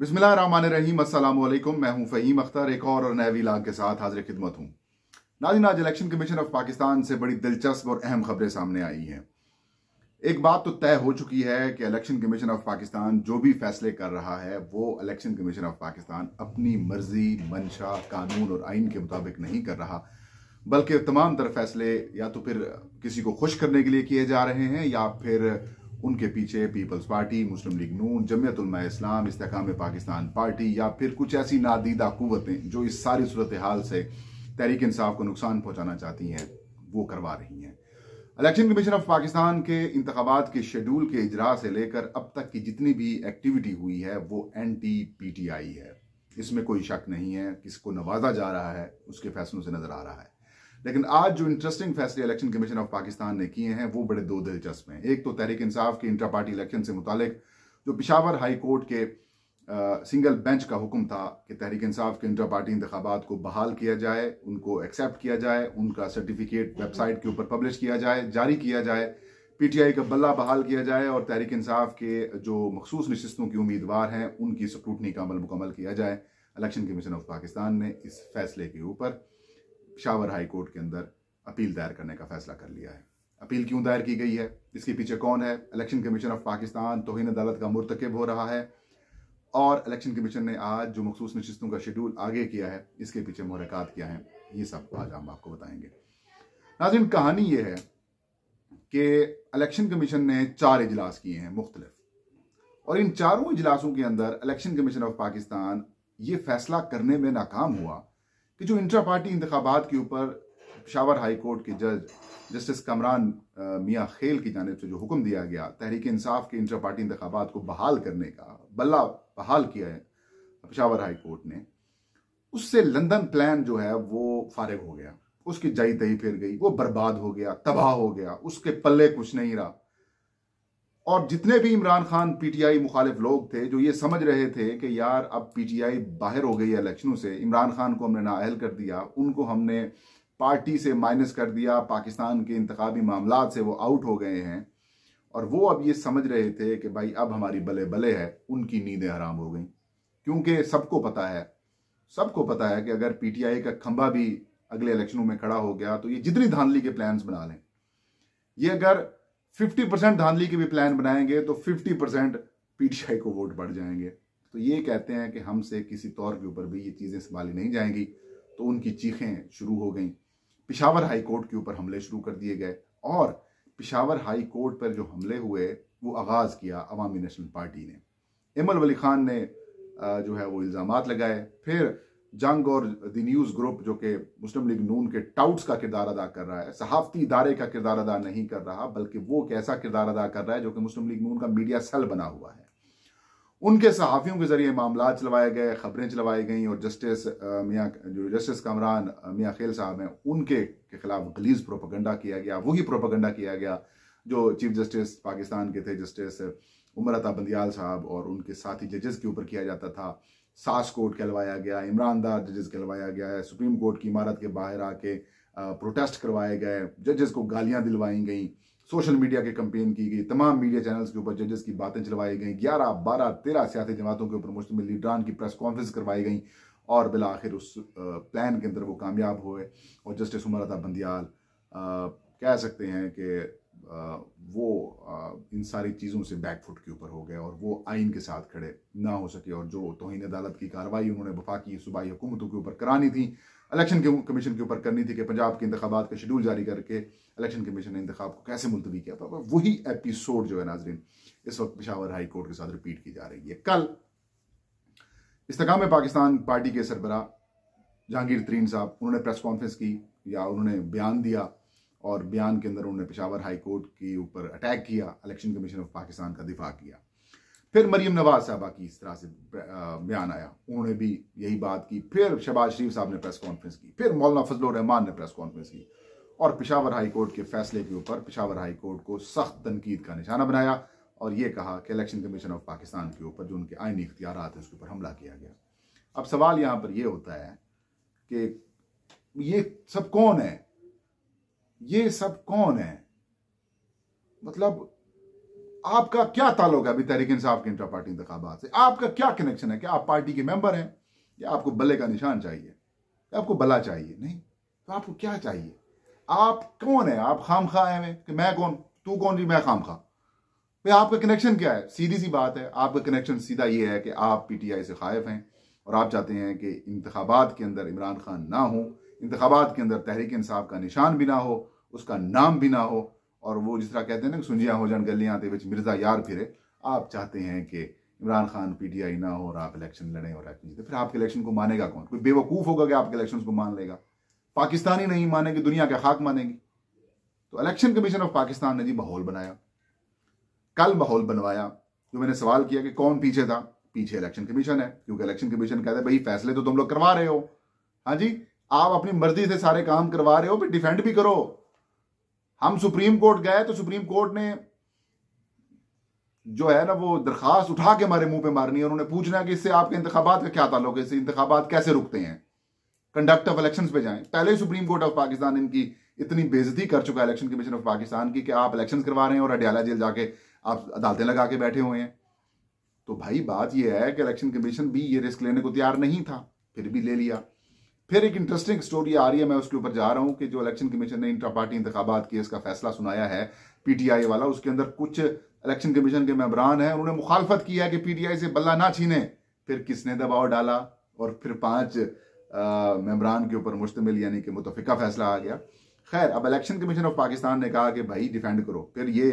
बिस्मिल्लाम असलम मैं हूं फ़हीम अख्तर एक और और नए व्लाग के साथ हाजिर खिदमत हूं नाजिन आज इलेक्शन कमीशन ऑफ पाकिस्तान से बड़ी दिलचस्प और अहम खबरें सामने आई हैं एक बात तो तय हो चुकी है कि इलेक्शन कमीशन ऑफ पाकिस्तान जो भी फैसले कर रहा है वो इलेक्शन कमीशन ऑफ पाकिस्तान अपनी मर्जी मंशा कानून और आइन के मुताबिक नहीं कर रहा बल्कि तमाम तरह फैसले या तो फिर किसी को खुश करने के लिए किए जा रहे हैं या फिर उनके पीछे peoples party Muslim League Noon Jamiat Islam Istehkam Pakistan party या फिर कुछ ऐसी नादीदा कुतें जो इस सारी सूरत हाल से तहरीक इंसाफ को नुकसान पहुँचाना चाहती हैं वो करवा रही हैं इलेक्शन कमीशन ऑफ पाकिस्तान के इंतबात के शेड्यूल के इजरा से लेकर अब तक की जितनी भी एक्टिविटी हुई है वो N T P T I है इसमें कोई शक नहीं है किसको नवाजा जा रहा है उसके फैसलों से नज़र आ रहा है लेकिन आज जो इंटरेस्टिंग फैसले इलेक्शन कमीशन ऑफ पाकिस्तान ने किए हैं वो बड़े दो दिलचस्प हैं एक तो तहरीक इंसाफ के इंटर पार्टी इलेक्शन से मुतालिक जो पिशावर हाई कोर्ट के आ, सिंगल बेंच का हुक्म था कि तहरीक इंसाफ के इंटर पार्टी इंतबात को बहाल किया जाए उनको एक्सेप्ट किया जाए उनका सर्टिफिकेट वेबसाइट के ऊपर पब्लिश किया जाए जारी किया जाए पीटीआई का बल्ला बहाल किया जाए और तहरीक इंसाफ के जो मखसूस नशस्तों के उम्मीदवार हैं उनकी स्क्रूटनी का अमल मुकम्मल किया जाए इलेक्शन कमीशन ऑफ पाकिस्तान ने इस फैसले के ऊपर पिशावर हाई कोर्ट के अंदर अपील दायर करने का फैसला कर लिया है अपील क्यों दायर की गई है इसके पीछे कौन है इलेक्शन कमीशन ऑफ पाकिस्तान तोहिन अदालत का मुरतकब हो रहा है और इलेक्शन कमीशन ने आज जो मखसूस नशस्तों का शेड्यूल आगे किया है इसके पीछे मुहरक़ात किया है ये सब आज हम आपको बताएंगे नाजिन कहानी ये है कि इलेक्शन कमीशन ने चार इजलास किए हैं मुख्तलिफ और इन चारों इजलासों के अंदर इलेक्शन कमीशन ऑफ पाकिस्तान ये फैसला करने में नाकाम हुआ कि जो इंट्रा पार्टी इंतबात के ऊपर पिशावर हाई कोर्ट के जज जस्टिस कमरान मियाँ खेल की जानब से जो हुक्म दिया गया तहरीक इंसाफ के इंट्रा पार्टी इंतबात को बहाल करने का बल्ला बहाल किया है पिशावर हाई कोर्ट ने उससे लंदन प्लान जो है वो फारग हो गया उसकी जई तई फिर गई वो बर्बाद हो गया तबाह हो गया उसके पल्ले कुछ नहीं रहा और जितने भी इमरान खान पीटीआई मुखालिफ लोग थे जो ये समझ रहे थे कि यार अब पीटीआई बाहर हो गई है इलेक्शनों से इमरान खान को हमने नाअहल कर दिया उनको हमने पार्टी से माइनस कर दिया पाकिस्तान के इंतबी मामला से वो आउट हो गए हैं और वो अब ये समझ रहे थे कि भाई अब हमारी बले बले है उनकी नींदें हराम हो गई क्योंकि सबको पता है सबको पता है कि अगर पीटीआई का खंभा भी अगले इलेक्शनों में खड़ा हो गया तो ये जितनी धांधली के प्लान्स बना लें ये अगर 50 परसेंट धांधली के भी प्लान बनाएंगे तो 50 परसेंट पीटीआई को वोट बढ़ जाएंगे तो ये कहते हैं कि हमसे किसी तौर के ऊपर भी ये चीज़ें संभाली नहीं जाएंगी तो उनकी चीखें शुरू हो गई पिशावर हाई कोर्ट के ऊपर हमले शुरू कर दिए गए और पिशावर हाई कोर्ट पर जो हमले हुए वो आगाज़ किया अवामी नेशनल पार्टी ने इमल वली खान ने जो है वो इल्ज़ाम लगाए फिर जंग और द न्यूज़ ग्रुप जो कि मुस्लिम लीग नून के टाउट्स का किरदार अदा कर रहा है सहाफ़ती इदारे का किरदार अदा नहीं कर रहा बल्कि वो एक ऐसा किरदार अदा कर रहा है जो कि मुस्लिम लीग नून का मीडिया सेल बना हुआ है उनके सहाफ़ियों के ज़रिए मामला चलवाए गए ख़बरें चलवाई गई और जस्टिस मियाँ जो जस्टिस कमरान मियाँ खेल साहब हैं उनके के खिलाफ गलीज प्रोपागंडा किया गया वही प्रोपागंडा किया गया जो चीफ जस्टिस पाकिस्तान के थे जस्टिस उमरता बंदियाल साहब और उनके साथी जजेस के ऊपर किया जाता था सास कोर्ट कहलवाया गया इमरान दार जजेस कहलवाया गया है सुप्रीम कोर्ट की इमारत के बाहर आके प्रोटेस्ट करवाए गए जजेस को गालियां दिलवाई गई सोशल मीडिया के कंपेन की गई तमाम मीडिया चैनल्स के ऊपर जजेस की बातें चलवाई गई ग्यारह बारह तेरह सियासी जमातों के ऊपर मुश्तमिल लीडरान की प्रेस कॉन्फ्रेंस करवाई गई और बिला आखिर उस प्लान के अंदर वो कामयाब हुए और जस्टिस उमर बंदियाल कह सकते हैं कि वो इन सारी चीज़ों से बैकफुट के ऊपर हो गए और वो आइन के साथ खड़े ना हो सके और जो तोहन अदालत की कार्रवाई उन्होंने वफाकी सूबाई हुकूमतों के ऊपर करानी थी इलेक्शन कमीशन के ऊपर करनी थी कि पंजाब के इंतबात का शेड्यूल जारी करके इलेक्शन कमीशन ने इंतबाब को कैसे मुलतवी किया था तो वही एपिसोड जो है नाजरीन इस वक्त पिशावर हाई कोर्ट के साथ रिपीट की जा रही है कल इस्तकाम पाकिस्तान पार्टी के सरबरा जहांगीर तरीन साहब उन्होंने प्रेस कॉन्फ्रेंस की या उन्होंने बयान दिया और बयान के अंदर उन्होंने पेशावर हाई कोर्ट के ऊपर अटैक किया इलेक्शन कमीशन ऑफ पाकिस्तान का दिफा किया फिर मरीम नवाज साहबा की इस तरह से बयान आया उन्होंने भी यही बात की फिर शहबाज शरीफ साहब ने प्रेस कॉन्फ्रेंस की फिर मौलाना फजल रहमान ने प्रेस कॉन्फ्रेंस की और पिशावर हाई कोर्ट के फैसले के ऊपर पिशावर हाई कोर्ट को सख्त तनकीद का निशाना बनाया और ये कहा कि इलेक्शन कमीशन ऑफ पाकिस्तान के ऊपर जो उनके आइनी इख्तियार हैं उसके ऊपर हमला किया गया अब सवाल यहाँ पर यह होता है कि ये सब कौन है ये सब कौन है मतलब आपका क्या ताल्लुक है अभी तहरीक इंसाफ के इंटर पार्टी इंतबात से आपका क्या कनेक्शन है क्या आप पार्टी के मेंबर हैं या आपको बल्ले का निशान चाहिए या आपको बला चाहिए नहीं तो आपको क्या चाहिए आप कौन है आप खाम खा आए कि मैं कौन तू कौन जी मैं खाम खा भाई आपका कनेक्शन क्या है सीधी सी बात है आपका कनेक्शन सीधा ये है कि आप पीटीआई से खायफ हैं और आप चाहते हैं कि इंतबात के अंदर इमरान खान ना हो इंतबात के अंदर तहरीक इंसाफ का निशान भी ना हो उसका नाम भी ना हो और वो जिस तरह कहते हैं ना सुंजिया हो जान गलियां दे मिर्जा यार फिरे आप चाहते हैं कि इमरान खान पीटीआई ना हो और आप इलेक्शन लड़ें और इलेक्शन जीते फिर आपके इलेक्शन को मानेगा कौन कोई बेवकूफ़ होगा कि आपके इलेक्शन को मान लेगा पाकिस्तान ही नहीं मानेंगे दुनिया के खाक मानेंगे तो इलेक्शन कमीशन ऑफ पाकिस्तान ने जी माहौल बनाया कल माहौल बनवाया जो तो मैंने सवाल किया कि कौन पीछे था पीछे इलेक्शन कमीशन है क्योंकि इलेक्शन कमीशन कहते हैं भाई फैसले तो तुम लोग करवा रहे हो हाँ जी आप अपनी मर्जी से सारे काम करवा रहे हो फिर डिफेंड भी करो हम सुप्रीम कोर्ट गए तो सुप्रीम कोर्ट ने जो है ना वो दरखास्त उठा के हमारे मुंह पे मारनी है उन्होंने पूछना कि इससे आपके इंतबात का क्या ताल्लुक है इससे इंतबात कैसे रुकते हैं कंडक्ट ऑफ इलेक्शन पे जाएं पहले ही सुप्रीम कोर्ट ऑफ पाकिस्तान इनकी इतनी बेजती कर चुका है इलेक्शन कमीशन ऑफ पाकिस्तान की कि आप इलेक्शन करवा रहे हैं और अडियाला जेल जाके आप अदालतें लगा के बैठे हुए हैं तो भाई बात यह है कि इलेक्शन कमीशन भी ये रिस्क लेने को तैयार नहीं था फिर भी ले लिया फिर एक इंटरेस्टिंग स्टोरी आ रही है मैं उसके ऊपर जा रहा हूं कि जो इलेक्शन कमीशन ने इंट्रा पार्टी इंतबात केस का फैसला सुनाया है पीटीआई वाला उसके अंदर कुछ इलेक्शन कमीशन के मेम्बरान हैं उन्होंने मुखालफत किया कि पीटीआई से बल्ला ना छीने फिर किसने दबाव डाला और फिर पांच मेम्बरान के ऊपर मुश्तमिल यानी कि मुतफिका फैसला आ गया खैर अब इलेक्शन कमीशन ऑफ पाकिस्तान ने कहा कि भाई डिफेंड करो फिर ये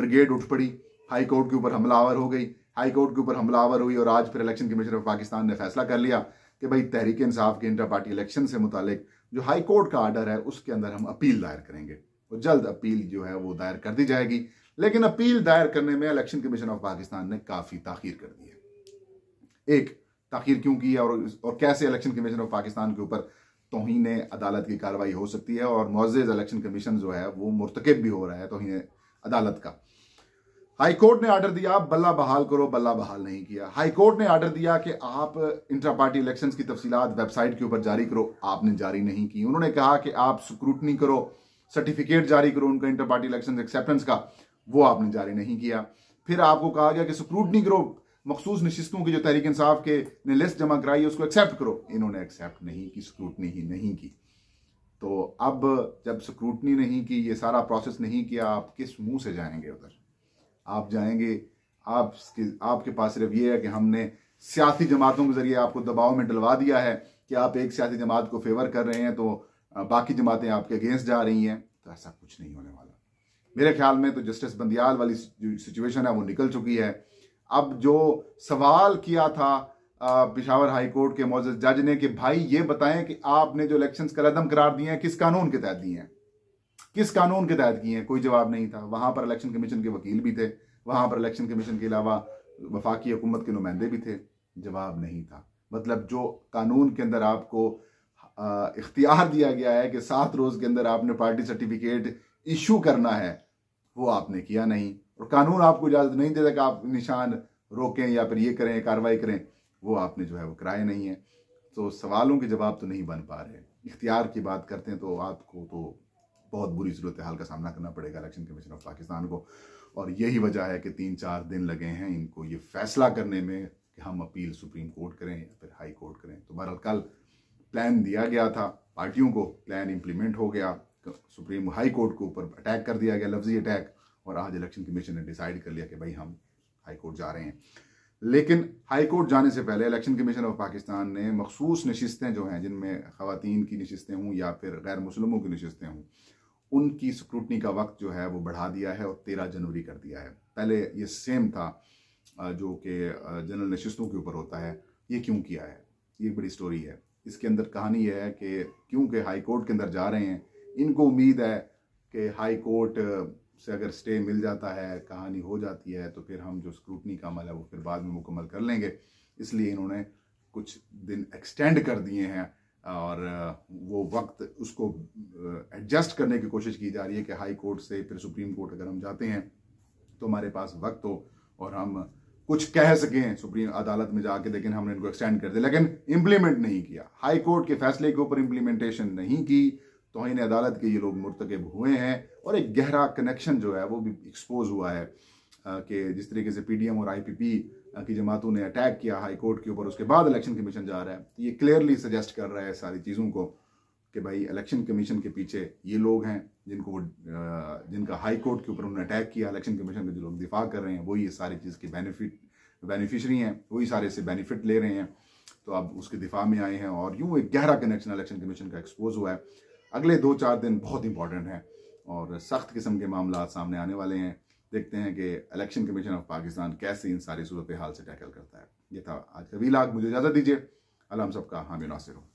ब्रिगेड उठ पड़ी हाई कोर्ट के ऊपर हमलावर हो गई हाई कोर्ट के ऊपर हमलावर हुई और आज फिर इलेक्शन कमीशन ऑफ पाकिस्तान ने फैसला कर लिया कि भाई तहरीक इंसाफ के इंटर पार्टी इलेक्शन से मुतालिक जो हाई कोर्ट का आर्डर है उसके अंदर हम अपील दायर करेंगे और जल्द अपील जो है वो दायर कर दी जाएगी लेकिन अपील दायर करने में इलेक्शन कमीशन ऑफ पाकिस्तान ने काफ़ी ताखीर कर दी है एक ताखीर क्यों की है और, और कैसे इलेक्शन कमीशन ऑफ पाकिस्तान के ऊपर तोहन अदालत की कार्रवाई हो सकती है और मोजेज इलेक्शन कमीशन जो है वो मुरतकब भी हो रहा है तोहन अदालत का हाईकोर्ट ने आर्डर दिया बल्ला बहाल करो बल्ला बहाल नहीं किया हाई कोर्ट ने आर्डर दिया कि आप इंटरा पार्टी इलेक्शंस की तफसीलात वेबसाइट के ऊपर जारी करो आपने जारी नहीं की उन्होंने कहा कि आप स्क्रूटनी करो सर्टिफिकेट जारी करो उनका इंटर पार्टी इलेक्शन एक्सेप्टेंस का वो आपने जारी नहीं किया फिर आपको कहा गया कि स्क्रूटनी करो मखसूस नशस्तों की जो तहरीक इंसाफ के ने लिस्ट जमा कराई है उसको एक्सेप्ट करो इन्होंने एक्सेप्ट नहीं की स्क्रूटनी ही नहीं की तो अब जब स्क्रूटनी नहीं की ये सारा प्रोसेस नहीं किया आप किस मुंह से जाएंगे उधर आप जाएंगे आप आपके पास सिर्फ ये है कि हमने सियासी जमातों के जरिए आपको दबाव में डलवा दिया है कि आप एक सियासी जमात को फेवर कर रहे हैं तो बाकी जमातें आपके अगेंस्ट जा रही हैं तो ऐसा कुछ नहीं होने वाला मेरे ख्याल में तो जस्टिस बंदियाल वाली सिचुएशन है वो निकल चुकी है अब जो सवाल किया था पिशावर हाई कोर्ट के मौजूद जज ने कि भाई ये बताएं कि आपने जो इलेक्शंस कलदम करार दिए हैं किस कानून के तहत दिए हैं किस कानून के तहत किए हैं कोई जवाब नहीं था वहां पर इलेक्शन कमीशन के वकील भी थे वहां पर इलेक्शन कमीशन के अलावा वफाकी हुकूमत के नुमाइंदे भी थे जवाब नहीं था मतलब जो कानून के अंदर आपको इख्तियार दिया गया है कि सात रोज के अंदर आपने पार्टी सर्टिफिकेट इशू करना है वो आपने किया नहीं और कानून आपको इजाजत नहीं देता कि आप निशान रोकें या फिर ये करें कार्रवाई करें वो आपने जो है वो कराए नहीं है तो सवालों के जवाब तो नहीं बन पा रहे इख्तियार की बात करते हैं तो आपको तो बहुत बुरी सूरत हाल का सामना करना पड़ेगा इलेक्शन कमीशन ऑफ पाकिस्तान को और यही वजह है कि तीन चार दिन लगे हैं इनको ये फैसला करने में कि हम अपील सुप्रीम कोर्ट करें या फिर हाई कोर्ट करें तो बहरहाल कल प्लान दिया गया था पार्टियों को प्लान इम्प्लीमेंट हो गया सुप्रीम हाई कोर्ट के ऊपर अटैक कर दिया गया लफ्जी अटैक और आज इलेक्शन कमीशन ने डिसाइड कर लिया कि भाई हम हाई कोर्ट जा रहे हैं लेकिन हाई कोर्ट जाने से पहले इलेक्शन कमीशन ऑफ पाकिस्तान ने मखसूस नशस्तें जो हैं जिनमें खातन की नशस्तें हों या फिर गैर मुसलमों की नशस्तें हों उनकी स्क्रूटनी का वक्त जो है वो बढ़ा दिया है और तेरह जनवरी कर दिया है पहले ये सेम था जो कि जनरल नशस्तों के ऊपर होता है ये क्यों किया है ये बड़ी स्टोरी है इसके अंदर कहानी यह है कि क्योंकि हाई कोर्ट के अंदर जा रहे हैं इनको उम्मीद है कि हाई कोर्ट से अगर स्टे मिल जाता है कहानी हो जाती है तो फिर हम जो स्क्रूटनी का अमल है वो फिर बाद में मुकम्मल कर लेंगे इसलिए इन्होंने कुछ दिन एक्सटेंड कर दिए हैं और वो वक्त उसको एडजस्ट करने की कोशिश की जा रही है कि हाई कोर्ट से फिर सुप्रीम कोर्ट अगर हम जाते हैं तो हमारे पास वक्त हो और हम कुछ कह सकें सुप्रीम अदालत में जाके लेकिन हमने इनको एक्सटेंड कर दिया लेकिन इम्प्लीमेंट नहीं किया हाई कोर्ट के फैसले के ऊपर इम्प्लीमेंटेशन नहीं की तो इन अदालत के ये लोग मुरतकब हुए हैं और एक गहरा कनेक्शन जो है वो भी एक्सपोज हुआ है कि जिस तरीके से पीडीएम और आईपीपी की जमातों ने अटैक किया हाई कोर्ट के ऊपर उसके बाद इलेक्शन कमीशन जा रहा है तो ये क्लियरली सजेस्ट कर रहा है सारी चीज़ों को कि भाई इलेक्शन कमीशन के पीछे ये लोग हैं जिनको वो जिनका हाई कोर्ट के ऊपर उन्होंने अटैक किया इलेक्शन कमीशन के जो लोग दिफा कर रहे हैं वही ये सारी चीज़ के बेनिफिट बेनिफिशरी हैं वही सारे से बेनिफिट ले रहे हैं तो अब उसके दिफा में आए हैं और यूँ एक गहरा कनेक्शन इलेक्शन कमीशन का एक्सपोज हुआ है अगले दो चार दिन बहुत इंपॉर्टेंट हैं और सख्त किस्म के मामला सामने आने वाले हैं देखते हैं कि इलेक्शन कमीशन ऑफ पाकिस्तान कैसे इन सारी सूरत हाल से टैकल करता है ये था आज का वीलाग मुझे इजाज़त दीजिए अलम हम सबका हामी नासिर हूँ